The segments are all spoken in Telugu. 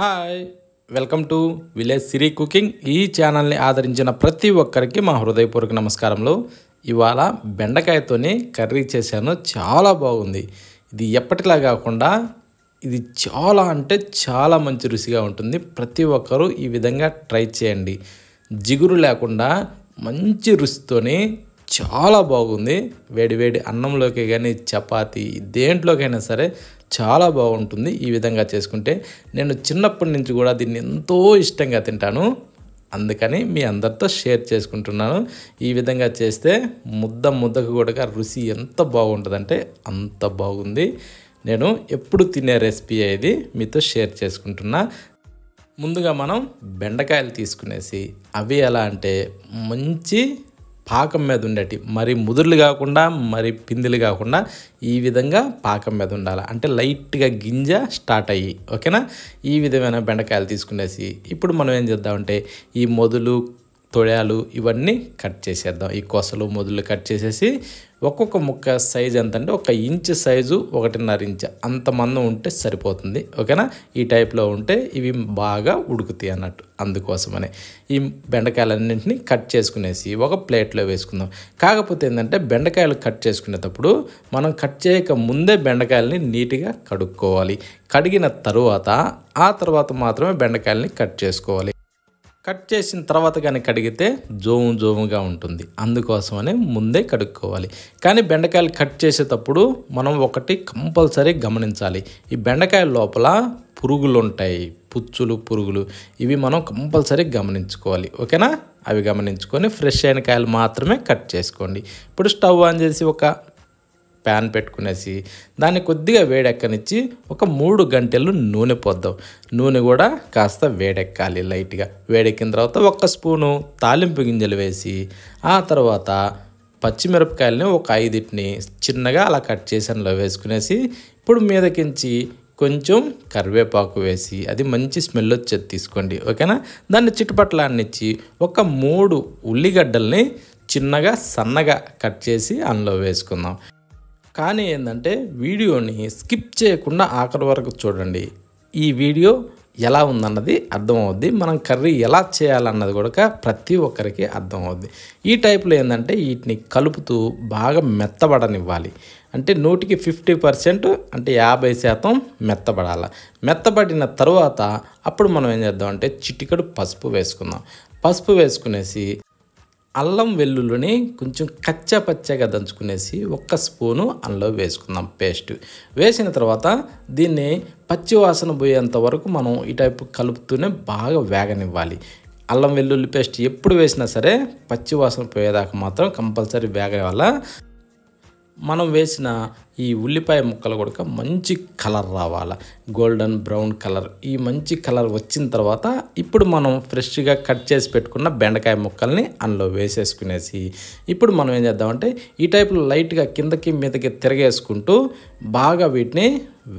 hi welcome to village Siri cooking ఈ ఛానల్ని ఆదరించిన ప్రతి ఒక్కరికి మా హృదయపూర్వక నమస్కారములు ఇవాళ బెండకాయతోనే కర్రీ చేశాను చాలా బాగుంది ఇది ఎప్పటిలా కాకుండా ఇది చాలా అంటే చాలా మంచి రుచిగా ఉంటుంది ప్రతి ఒక్కరూ ఈ విధంగా ట్రై చేయండి జిగురు లేకుండా మంచి రుచితో చాలా బాగుంది వేడి వేడి అన్నంలోకి కానీ చపాతి దేంట్లోకైనా సరే చాలా బాగుంటుంది ఈ విధంగా చేసుకుంటే నేను చిన్నప్పటి నుంచి కూడా దీన్ని ఎంతో ఇష్టంగా తింటాను అందుకని మీ అందరితో షేర్ చేసుకుంటున్నాను ఈ విధంగా చేస్తే ముద్ద ముద్దకు కూడా రుచి ఎంత బాగుంటుందంటే అంత బాగుంది నేను ఎప్పుడు తినే రెసిపీ ఇది మీతో షేర్ చేసుకుంటున్నా ముందుగా మనం బెండకాయలు తీసుకునేసి అవి ఎలా అంటే మంచి పాకం మీద ఉండేటి మరి ముదుర్లు కాకుండా మరి పిందిలు కాకుండా ఈ విధంగా పాకం మీద ఉండాలి అంటే లైట్గా గింజ స్టార్ట్ అయ్యి ఓకేనా ఈ విధమైన బెండకాయలు తీసుకునేసి ఇప్పుడు మనం ఏం చేద్దామంటే ఈ మొదలు తొడాలు ఇవన్నీ కట్ చేసేద్దాం ఈ కొసలు మొదలు కట్ చేసేసి ఒక్కొక్క ముక్క సైజు ఎంత అంటే ఒక ఇంచ్ సైజు ఒకటిన్నర ఇంచ్ అంత మందం ఉంటే సరిపోతుంది ఓకేనా ఈ టైప్లో ఉంటే ఇవి బాగా ఉడుకుతాయి అన్నట్టు అందుకోసమని ఈ బెండకాయలన్నింటినీ కట్ చేసుకునేసి ఒక ప్లేట్లో వేసుకుందాం కాకపోతే ఏంటంటే బెండకాయలు కట్ చేసుకునేటప్పుడు మనం కట్ చేయక ముందే బెండకాయలని నీట్గా కడుక్కోవాలి కడిగిన తరువాత ఆ తర్వాత మాత్రమే బెండకాయలని కట్ చేసుకోవాలి కట్ చేసిన తర్వాత కానీ కడిగితే జోము జోముగా ఉంటుంది అందుకోసమని ముందే కడుక్కోవాలి కానీ బెండకాయలు కట్ చేసేటప్పుడు మనం ఒకటి కంపల్సరీ గమనించాలి ఈ బెండకాయ లోపల పురుగులు ఉంటాయి పుచ్చులు పురుగులు ఇవి మనం కంపల్సరీ గమనించుకోవాలి ఓకేనా అవి గమనించుకొని ఫ్రెష్ అయిన కాయలు మాత్రమే కట్ చేసుకోండి ఇప్పుడు స్టవ్ ఆన్ చేసి ఒక ప్యాన్ పెట్టుకునేసి దాన్ని కొద్దిగా వేడెక్కనిచ్చి ఒక మూడు గంటలు నూనె పోద్దాం నూనె కూడా కాస్త వేడెక్కాలి లైట్గా వేడెక్కిన తర్వాత ఒక్క స్పూను తాలింపు గింజలు వేసి ఆ తర్వాత పచ్చిమిరపకాయలని ఒక ఐదింటిని చిన్నగా అలా కట్ చేసినలో వేసుకునేసి ఇప్పుడు మీదకించి కొంచెం కరివేపాకు వేసి అది మంచి స్మెల్ వచ్చేది తీసుకోండి ఓకేనా దాన్ని చిట్టుపట్లాన్నిచ్చి ఒక మూడు ఉల్లిగడ్డల్ని చిన్నగా సన్నగా కట్ చేసి అందులో వేసుకుందాం కానీ ఏంటంటే వీడియోని స్కిప్ చేయకుండా ఆఖరి వరకు చూడండి ఈ వీడియో ఎలా ఉందన్నది అర్థమవుద్ది మనం కర్రీ ఎలా చేయాలన్నది కూడా ప్రతి ఒక్కరికి అర్థమవుద్ది ఈ టైప్లో ఏంటంటే వీటిని కలుపుతూ బాగా మెత్తబడనివ్వాలి అంటే నూటికి ఫిఫ్టీ పర్సెంట్ అంటే యాభై శాతం మెత్తబడాలి మెత్తబడిన తర్వాత అప్పుడు మనం ఏం చేద్దాం అంటే చిటికడు పసుపు వేసుకుందాం పసుపు వేసుకునేసి అల్లం వెల్లుల్లిని కొంచెం కచ్చా దంచుకునేసి ఒక్క స్పూను అందులో వేసుకుందాం పేస్ట్ వేసిన తర్వాత దీన్ని పచ్చి వాసన పోయేంత వరకు మనం ఈ టైపు కలుపుతూనే బాగా వేగనివ్వాలి అల్లం వెల్లుల్లి పేస్ట్ ఎప్పుడు వేసినా సరే పచ్చి వాసన పోయేదాకా మాత్రం కంపల్సరీ వేగ వల్ల మనం వేసిన ఈ ఉల్లిపాయ ముక్కలు కూడా మంచి కలర్ రావాలి గోల్డెన్ బ్రౌన్ కలర్ ఈ మంచి కలర్ వచ్చిన తర్వాత ఇప్పుడు మనం ఫ్రెష్గా కట్ చేసి పెట్టుకున్న బెండకాయ ముక్కల్ని అందులో వేసేసుకునేసి ఇప్పుడు మనం ఏం చేద్దామంటే ఈ టైప్లో లైట్గా కిందకి మీదకి తిరగేసుకుంటూ బాగా వీటిని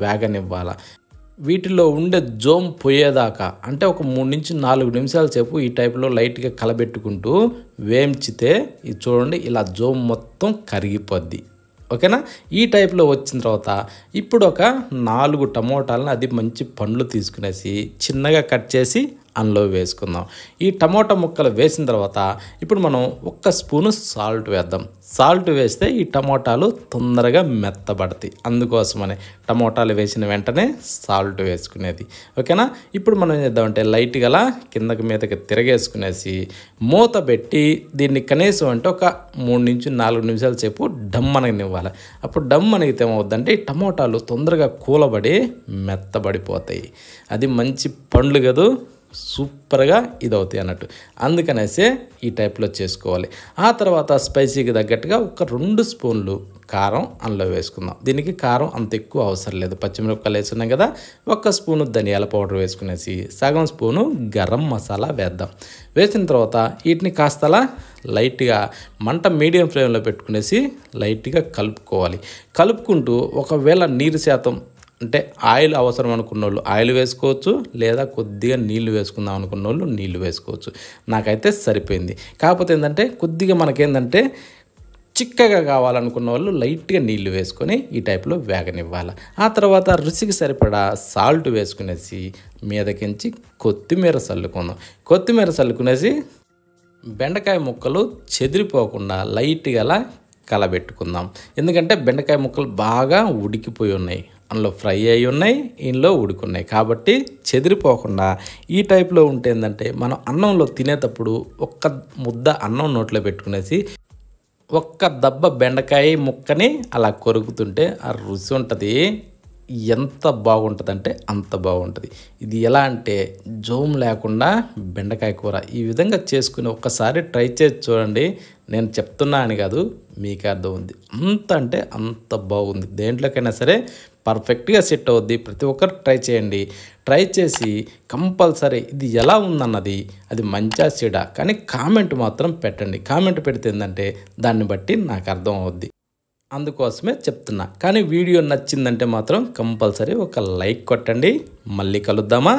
వేగనివ్వాలి వీటిలో ఉండే జోమ్ పోయేదాకా అంటే ఒక మూడు నుంచి నాలుగు నిమిషాల సేపు ఈ టైప్లో లైట్గా కలబెట్టుకుంటూ వేయించితే ఇది చూడండి ఇలా జోమ్ మొత్తం కరిగిపోద్ది ఓకేనా ఈ టైప్లో వచ్చిన తర్వాత ఇప్పుడు ఒక నాలుగు టమోటాలను అది మంచి పండ్లు తీసుకునేసి చిన్నగా కట్ చేసి అందులో వేసుకుందాం ఈ టమోటా ముక్కలు వేసిన తర్వాత ఇప్పుడు మనం ఒక్క స్పూను సాల్ట్ వేద్దాం సాల్ట్ వేస్తే ఈ టమోటాలు తొందరగా మెత్తబడతాయి అందుకోసమని టమోటాలు వేసిన వెంటనే సాల్ట్ వేసుకునేది ఓకేనా ఇప్పుడు మనం ఏం చేద్దామంటే లైట్ గల కిందకి మీదకి తిరగేసుకునేసి మూత పెట్టి దీన్ని కనీసం అంటే ఒక మూడు నుంచి నాలుగు నిమిషాల సేపు డమ్ అనగనివ్వాలి అప్పుడు డమ్ అనగితే ఏమవుద్దంటే ఈ టమోటాలు తొందరగా కూలబడి మెత్తబడిపోతాయి అది మంచి పండ్లు కదా సూపర్గా ఇదవుతాయి అన్నట్టు అందుకనేసే ఈ టైప్లో చేసుకోవాలి ఆ తర్వాత స్పైసీకి తగ్గట్టుగా ఒక రెండు స్పూన్లు కారం అందులో వేసుకుందాం దీనికి కారం అంత ఎక్కువ అవసరం లేదు పచ్చిమిరపకాయలు వేసుకున్నాం కదా ఒక్క స్పూను ధనియాల పౌడర్ వేసుకునేసి సగం స్పూను గరం మసాలా వేద్దాం వేసిన తర్వాత వీటిని కాస్తలా లైట్గా మంట మీడియం ఫ్లేమ్లో పెట్టుకునేసి లైట్గా కలుపుకోవాలి కలుపుకుంటూ ఒకవేళ నీరు శాతం అంటే ఆయిల్ అవసరం అనుకున్న వాళ్ళు ఆయిల్ వేసుకోవచ్చు లేదా కొద్దిగా నీళ్లు వేసుకుందాం అనుకున్న వాళ్ళు నీళ్లు వేసుకోవచ్చు నాకైతే సరిపోయింది కాకపోతే ఏంటంటే కొద్దిగా మనకేంటంటే చిక్కగా కావాలనుకున్న వాళ్ళు లైట్గా నీళ్లు వేసుకొని ఈ టైప్లో వేగనివ్వాలి ఆ తర్వాత రుచికి సరిపడా సాల్ట్ వేసుకునేసి మీదకించి కొత్తిమీర చల్లుకుందాం కొత్తిమీర చల్లుకునేసి బెండకాయ ముక్కలు చెదిరిపోకుండా లైట్గా అలా కలబెట్టుకుందాం ఎందుకంటే బెండకాయ ముక్కలు బాగా ఉడికిపోయి ఉన్నాయి అందులో ఫ్రై అయి ఉన్నాయి ఇందులో ఉడుకున్నాయి కాబట్టి చెదిరిపోకుండా ఈ టైప్లో ఉంటే ఏంటంటే మనం అన్నంలో తినేటప్పుడు ఒక్క ముద్ద అన్నం నోట్లో పెట్టుకునేసి ఒక్క దెబ్బ బెండకాయ ముక్కని అలా కొరుకుతుంటే ఆ రుచి ఉంటుంది ఎంత బాగుంటుందంటే అంత బాగుంటుంది ఇది ఎలా అంటే జోమ్ లేకుండా బెండకాయ కూర ఈ విధంగా చేసుకుని ఒక్కసారి ట్రై చేసి చూడండి నేను చెప్తున్నా అని కాదు మీకు అర్థం ఉంది అంత అంటే అంత బాగుంది దేంట్లోకైనా సరే పర్ఫెక్ట్గా సెట్ అవుద్ది ప్రతి ఒక్కరు ట్రై చేయండి ట్రై చేసి కంపల్సరీ ఇది ఎలా ఉందన్నది అది మంచా చెడా కానీ కామెంట్ మాత్రం పెట్టండి కామెంట్ పెడితే ఏంటంటే దాన్ని బట్టి నాకు అర్థం అవుద్ది అందుకోసమే చెప్తున్నా కానీ వీడియో నచ్చిందంటే మాత్రం కంపల్సరీ ఒక లైక్ కొట్టండి మళ్ళీ కలుద్దామా